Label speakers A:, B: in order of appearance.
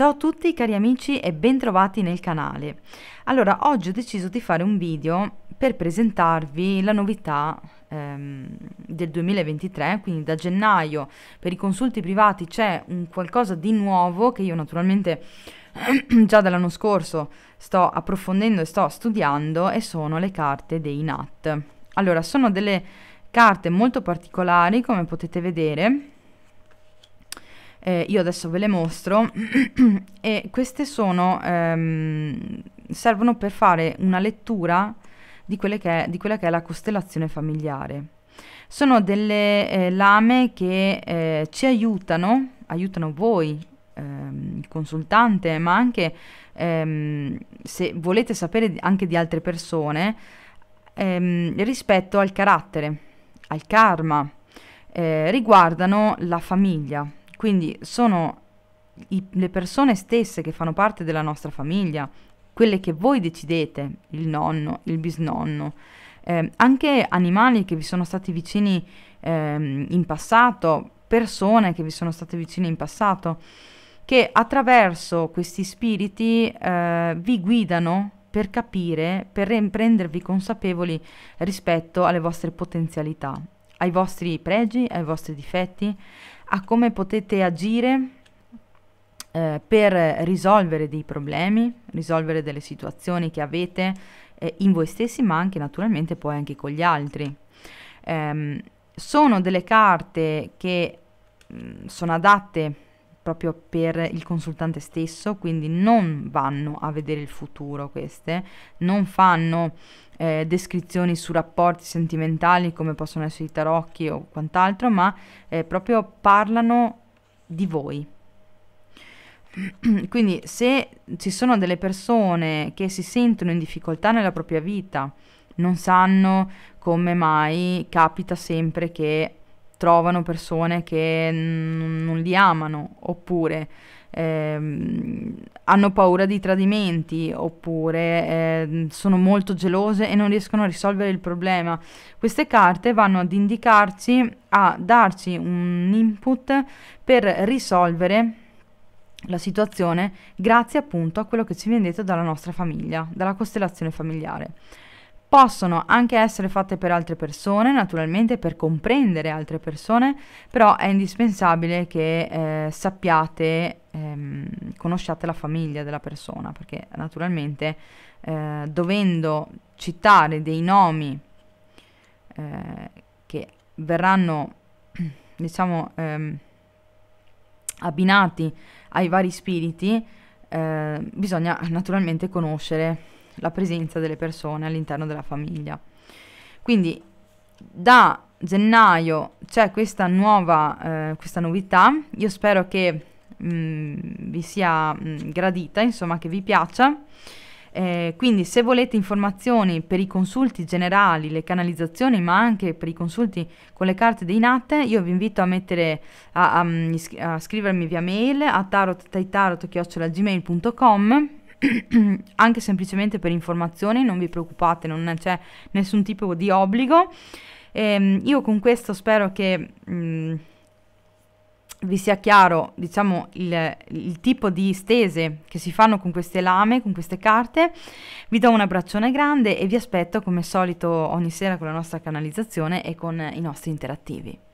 A: Ciao a tutti cari amici e bentrovati nel canale. Allora, oggi ho deciso di fare un video per presentarvi la novità ehm, del 2023, quindi da gennaio per i consulti privati c'è un qualcosa di nuovo che io naturalmente già dall'anno scorso sto approfondendo e sto studiando e sono le carte dei NAT. Allora, sono delle carte molto particolari come potete vedere eh, io adesso ve le mostro e queste sono, ehm, servono per fare una lettura di, che è, di, quella che è la costellazione familiare. Sono delle eh, lame che eh, ci aiutano, aiutano voi, ehm, il consultante, ma anche ehm, se volete sapere anche di altre persone, ehm, rispetto al carattere, al karma, eh, riguardano la famiglia, quindi sono i, le persone stesse che fanno parte della nostra famiglia, quelle che voi decidete, il nonno, il bisnonno, eh, anche animali che vi sono stati vicini eh, in passato, persone che vi sono state vicine in passato, che attraverso questi spiriti eh, vi guidano per capire, per rendervi consapevoli rispetto alle vostre potenzialità, ai vostri pregi, ai vostri difetti, a come potete agire eh, per risolvere dei problemi, risolvere delle situazioni che avete eh, in voi stessi, ma anche naturalmente poi anche con gli altri. Ehm, sono delle carte che mh, mm, sono adatte proprio per il consultante stesso, quindi non vanno a vedere il futuro queste, non fanno eh, descrizioni su rapporti sentimentali come possono essere i tarocchi o quant'altro, ma eh, proprio parlano di voi. quindi se ci sono delle persone che si sentono in difficoltà nella propria vita, non sanno come mai capita sempre che trovano persone che n- non li amano oppure ehm, hanno paura di tradimenti oppure eh, sono molto gelose e non riescono a risolvere il problema. Queste carte vanno ad indicarci, a darci un input per risolvere la situazione grazie appunto a quello che ci viene detto dalla nostra famiglia, dalla costellazione familiare possono anche essere fatte per altre persone, naturalmente per comprendere altre persone, però è indispensabile che eh, sappiate, ehm, conosciate la famiglia della persona, perché naturalmente eh, dovendo citare dei nomi eh, che verranno, diciamo, ehm, abbinati ai vari spiriti, eh, bisogna naturalmente conoscere la presenza delle persone all'interno della famiglia. Quindi da gennaio c'è questa nuova eh, questa novità, io spero che mh, mm, vi sia mh, mm, gradita, insomma che vi piaccia. Eh, quindi se volete informazioni per i consulti generali, le canalizzazioni, ma anche per i consulti con le carte dei natte, io vi invito a, mettere, a, a, mm, a scrivermi via mail a tarot.com anche semplicemente per informazioni, non vi preoccupate, non c'è nessun tipo di obbligo. E, ehm, io con questo spero che mh, mm, vi sia chiaro, diciamo, il, il, tipo di stese che si fanno con queste lame, con queste carte. Vi do un abbraccione grande e vi aspetto come solito ogni sera con la nostra canalizzazione e con i nostri interattivi.